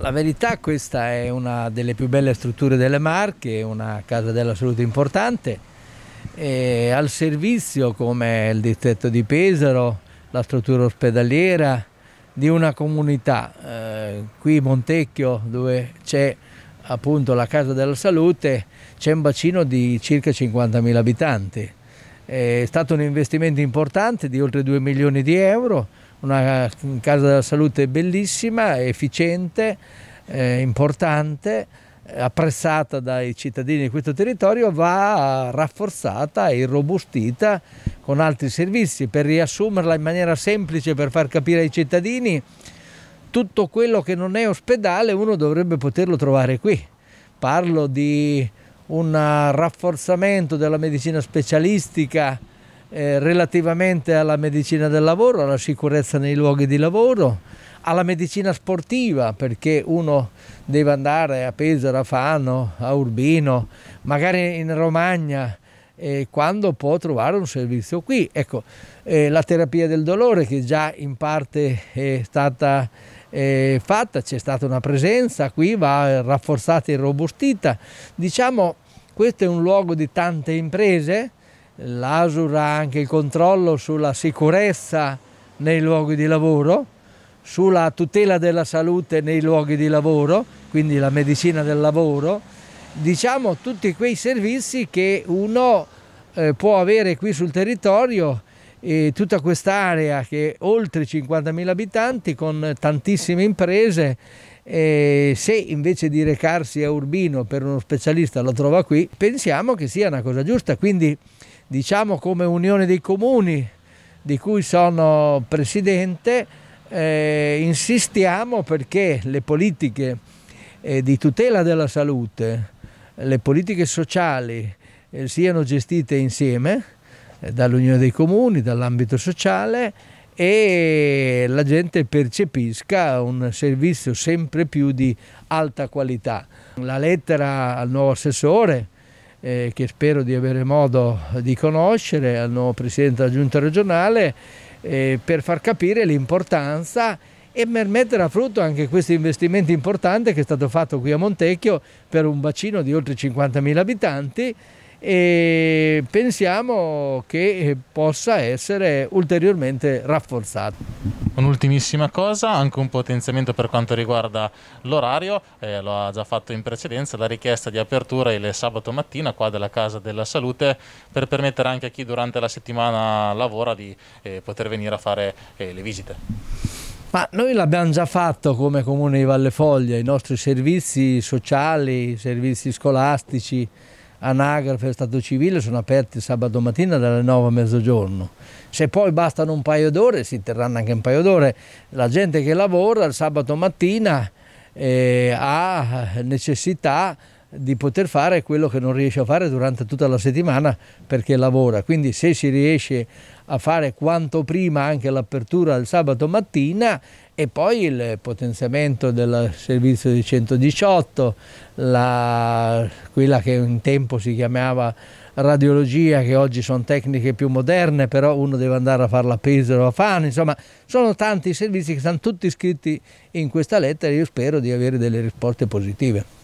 La verità questa è una delle più belle strutture delle Marche, una casa della salute importante, e al servizio come il distretto di Pesaro, la struttura ospedaliera di una comunità, eh, qui Montecchio dove c'è appunto la casa della salute, c'è un bacino di circa 50.000 abitanti. È stato un investimento importante di oltre 2 milioni di euro una casa della salute bellissima, efficiente, eh, importante, apprezzata dai cittadini di questo territorio, va rafforzata e irrobustita con altri servizi per riassumerla in maniera semplice, per far capire ai cittadini tutto quello che non è ospedale uno dovrebbe poterlo trovare qui. Parlo di un rafforzamento della medicina specialistica eh, relativamente alla medicina del lavoro, alla sicurezza nei luoghi di lavoro, alla medicina sportiva, perché uno deve andare a Pesaro, a Fano, a Urbino, magari in Romagna, eh, quando può trovare un servizio qui. Ecco, eh, la terapia del dolore che già in parte è stata eh, fatta, c'è stata una presenza qui, va rafforzata e robustita. Diciamo, questo è un luogo di tante imprese, L'ASUR ha anche il controllo sulla sicurezza nei luoghi di lavoro, sulla tutela della salute nei luoghi di lavoro, quindi la medicina del lavoro, diciamo tutti quei servizi che uno eh, può avere qui sul territorio e tutta quest'area che è oltre 50.000 abitanti con tantissime imprese e se invece di recarsi a Urbino per uno specialista lo trova qui pensiamo che sia una cosa giusta quindi diciamo come Unione dei Comuni di cui sono presidente, eh, insistiamo perché le politiche eh, di tutela della salute, le politiche sociali eh, siano gestite insieme eh, dall'Unione dei Comuni, dall'ambito sociale e la gente percepisca un servizio sempre più di alta qualità. La lettera al nuovo assessore eh, che spero di avere modo di conoscere, al nuovo Presidente della Giunta regionale, eh, per far capire l'importanza e per mettere a frutto anche questo investimento importante che è stato fatto qui a Montecchio per un bacino di oltre 50.000 abitanti e pensiamo che eh, possa essere ulteriormente rafforzato. Un'ultimissima cosa, anche un potenziamento per quanto riguarda l'orario, eh, lo ha già fatto in precedenza, la richiesta di apertura il sabato mattina qua della Casa della Salute per permettere anche a chi durante la settimana lavora di eh, poter venire a fare eh, le visite. Ma noi l'abbiamo già fatto come Comune di Valle Foglia, i nostri servizi sociali, i servizi scolastici, anagrafe e stato civile sono aperti sabato mattina dalle 9 a mezzogiorno. Se poi bastano un paio d'ore, si terranno anche un paio d'ore, la gente che lavora il sabato mattina eh, ha necessità di poter fare quello che non riesce a fare durante tutta la settimana perché lavora. Quindi se si riesce a fare quanto prima anche l'apertura il sabato mattina e poi il potenziamento del servizio di 118, la, quella che un tempo si chiamava radiologia che oggi sono tecniche più moderne, però uno deve andare a farla a Pesaro, a Fano, insomma sono tanti i servizi che sono tutti scritti in questa lettera e io spero di avere delle risposte positive.